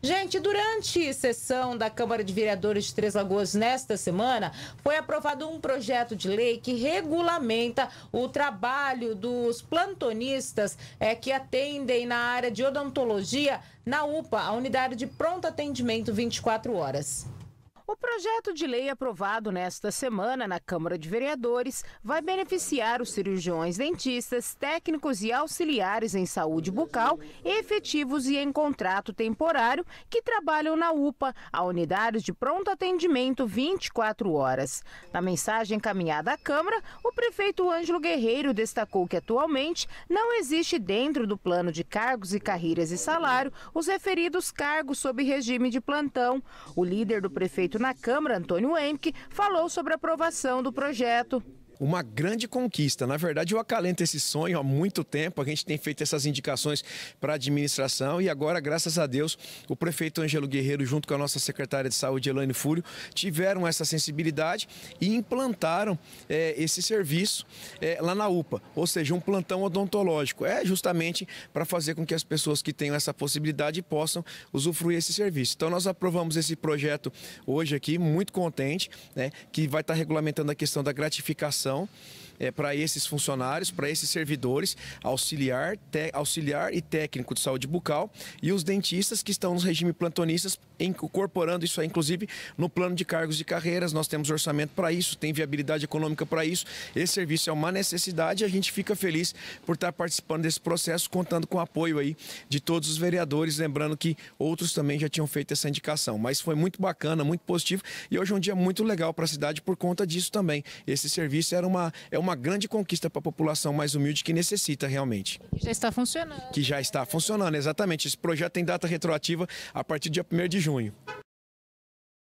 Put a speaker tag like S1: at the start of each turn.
S1: Gente, durante sessão da Câmara de Vereadores de Três Lagoas nesta semana, foi aprovado um projeto de lei que regulamenta o trabalho dos plantonistas é, que atendem na área de odontologia na UPA, a unidade de pronto atendimento 24 horas. O projeto de lei aprovado nesta semana na Câmara de Vereadores vai beneficiar os cirurgiões dentistas, técnicos e auxiliares em saúde bucal, efetivos e em contrato temporário, que trabalham na UPA, a unidade de pronto atendimento 24 horas. Na mensagem encaminhada à Câmara, o prefeito Ângelo Guerreiro destacou que atualmente não existe dentro do plano de cargos e carreiras e salário os referidos cargos sob regime de plantão. O líder do prefeito na Câmara, Antônio Emke, falou sobre a aprovação do projeto
S2: uma grande conquista. Na verdade, eu acalento esse sonho há muito tempo, a gente tem feito essas indicações para a administração e agora, graças a Deus, o prefeito Ângelo Guerreiro, junto com a nossa secretária de saúde, Elaine Fúrio, tiveram essa sensibilidade e implantaram é, esse serviço é, lá na UPA, ou seja, um plantão odontológico. É justamente para fazer com que as pessoas que tenham essa possibilidade possam usufruir esse serviço. Então, nós aprovamos esse projeto hoje aqui, muito contente, né, que vai estar regulamentando a questão da gratificação então é, para esses funcionários, para esses servidores, auxiliar, te, auxiliar e técnico de saúde bucal e os dentistas que estão no regime plantonistas, incorporando isso aí, inclusive, no plano de cargos e carreiras. Nós temos orçamento para isso, tem viabilidade econômica para isso. Esse serviço é uma necessidade e a gente fica feliz por estar participando desse processo, contando com o apoio aí de todos os vereadores, lembrando que outros também já tinham feito essa indicação. Mas foi muito bacana, muito positivo e hoje é um dia muito legal para a cidade por conta disso também. Esse serviço era uma, é uma uma grande conquista para a população mais humilde que necessita realmente.
S1: Que já está funcionando.
S2: Que já está funcionando, exatamente. Esse projeto tem data retroativa a partir do dia 1 de junho.